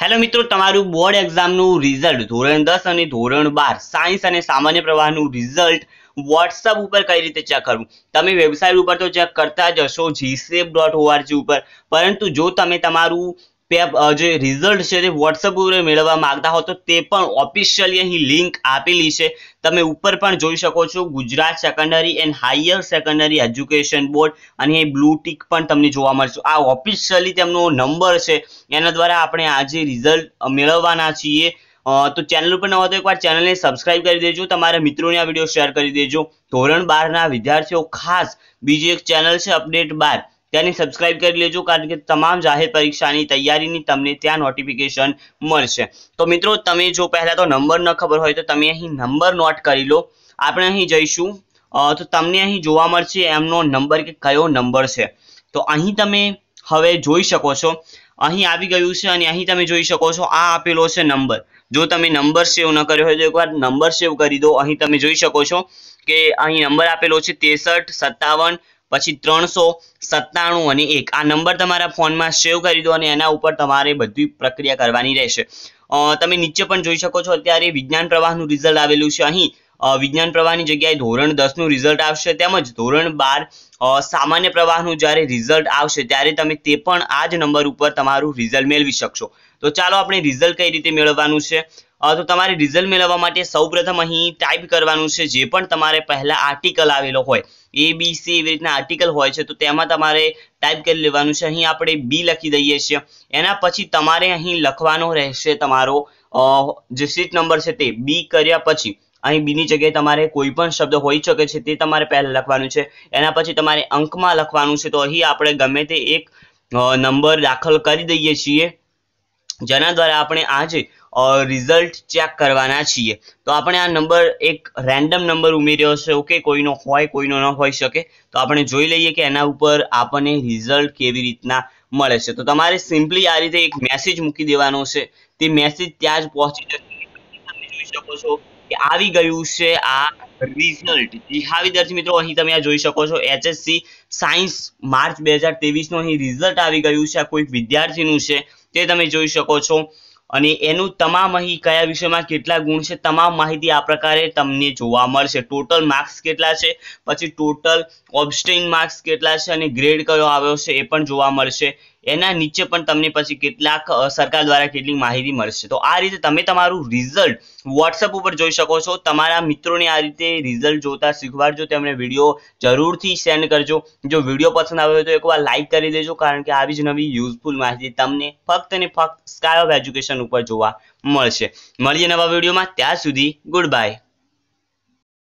hello મિત્રો તમારું board એક્ઝામનું result ધોરણ દસ અને ધોરણ બાર સાયન્સ અને સામાન્ય પ્રવાહનું રિઝલ્ટ વોટ્સઅપ ઉપર કઈ રીતે ચેક કરવું તમે વેબસાઇટ ઉપર તો ચેક કરતા જ હશો જીસેપ ડોટ ઓઆરજી ઉપર પરંતુ જો તમે તમારું પે જે રિઝલ્ટ છે તે વોટ્સઅપ ઉપર મેળવવા માંગતા હો તો તે પણ ઓફિશિયલી અહીં લિંક આપેલી છે તમે ઉપર પણ જોઈ શકો છો Gujarat secondary and higher secondary education board અને બ્લુ ટીક પણ તમને જોવા મળશે આ ઓફિશિયલી તેમનો નંબર છે એના દ્વારા આપણે આજે રિઝલ્ટ મેળવવાના છીએ તો ચેનલ ઉપર ન હોય તો એકવાર ચેનલને સબસ્ક્રાઇબ કરી દેજો તમારા મિત્રોને આ વિડીયો શેર કરી દેજો ધોરણ બારના વિદ્યાર્થીઓ ખાસ બીજી એક ચેનલ છે અપડેટ બાર તેને સબસ્ક્રાઇબ કરી લેજો કારણ કે તમામ જાહેર પરીક્ષાની તૈયારીની તમને ત્યાં નોટિફિકેશન મળશે તો મિત્રો તમે જો પહેલાં તો નંબર ન ખબર હોય તો તમે અહીં નંબર નોટ કરી લો આપણે અહીં જઈશું તો તમને અહીં જોવા મળશે એમનો નંબર કે કયો નંબર છે તો અહીં તમે હવે જોઈ શકો છો અહીં આવી ગયું છે અને અહીં તમે જોઈ શકો છો આ આપેલો છે નંબર જો તમે નંબર સેવ ન કર્યો હોય તો એકવાર નંબર સેવ કરી દો અહીં તમે જોઈ શકો છો કે અહીં નંબર આપેલો છે ત્રેસઠ સત્તાવન પછી ત્રણસો સત્તાણું અને એક આ નંબર તમારા ફોનમાં સેવ કરી દો અને એના ઉપર તમારે બધી પ્રક્રિયા કરવાની રહેશે તમે નીચે પણ જોઈ શકો છો અત્યારે વિજ્ઞાન પ્રવાહનું રિઝલ્ટ આવેલું છે અહીં વિજ્ઞાન પ્રવાહની જગ્યાએ ધોરણ દસનું રિઝલ્ટ આવશે તેમજ ધોરણ બાર સામાન્ય પ્રવાહનું જ્યારે રિઝલ્ટ આવશે ત્યારે તમે તે પણ આ જ નંબર ઉપર તમારું રિઝલ્ટ મેળવી શકશો તો ચાલો આપણે રિઝલ્ટ કઈ રીતે મેળવવાનું છે તો તમારે રિઝલ્ટ મેળવવા માટે સૌપ્રથમ અહીં ટાઈપ કરવાનું છે જે પણ તમારે પહેલાં આર્ટિકલ આવેલો હોય એ બી સી એવી રીતના આર્ટિકલ હોય છે તો તેમાં તમારે ટાઈપ કરી લેવાનું છે અહીં આપણે બી લખી દઈએ છીએ એના પછી તમારે અહીં લખવાનો રહેશે તમારો જે સીટ નંબર છે તે બી કર્યા પછી અહીં બીની જગ્યાએ તમારે કોઈ પણ શબ્દ હોઈ શકે છે તે તમારે પહેલાં લખવાનું છે એના પછી તમારે અંકમાં લખવાનું છે તો અહીં આપણે ગમે તે એક નંબર દાખલ કરી દઈએ છીએ જેના દ્વારા આપણે આજે રિઝલ્ટ ચેક કરવાના છીએ તો આપણે આ નંબર એક રેન્ડમ નંબર ઉમેર્યો છે ઓકે કોઈનો હોય કોઈનો ન હોઈ શકે તો આપણે જોઈ લઈએ કે એના ઉપર આપણને રિઝલ્ટ કેવી રીતના મળે છે તો તમારે સિમ્પલી આ રીતે એક મેસેજ મૂકી દેવાનો છે તે મેસેજ ત્યાં જ પહોંચી જશે તમે જોઈ શકો છો કે આવી ગયું છે આ રિઝલ્ટ જી હા વિદ્યાર્થી મિત્રો અહીં તમે આ જોઈ શકો છો એચએસસી સાયન્સ માર્ચ બે હજાર તેવીસનું અહીં રિઝલ્ટ આવી ગયું છે આ કોઈક વિદ્યાર્થીનું છે તે તમે જોઈ શકો છો અને એનું તમામ અહીં કયા વિષયમાં કેટલા ગુણ છે તમામ માહિતી આ પ્રકારે તમને જોવા મળશે ટોટલ માર્ક્સ કેટલા છે પછી ટોટલ ઓબ્સ્ટિંગ માર્ક્સ કેટલા છે અને ગ્રેડ કયો આવ્યો છે એ પણ જોવા મળશે એના નીચે પણ તમને પછી કેટલાક સરકાર દ્વારા કેટલીક માહિતી મળશે તો આ રીતે તમે તમારું રિઝલ્ટ વોટ્સઅપ ઉપર જોઈ શકો છો તમારા મિત્રોને આ રીતે રિઝલ્ટ જોતા શીખવાડજો તેમણે વિડીયો જરૂરથી સેન્ડ કરજો જો વિડીયો પસંદ આવ્યો તો એકવાર લાઇક કરી દેજો કારણ કે આવી જ નવી યુઝફુલ માહિતી તમને ફક્ત ને ફક્ત સ્કાય ઓફ એજ્યુકેશન ઉપર જોવા મળશે મળીએ નવા વિડીયોમાં ત્યાં સુધી ગુડ બાય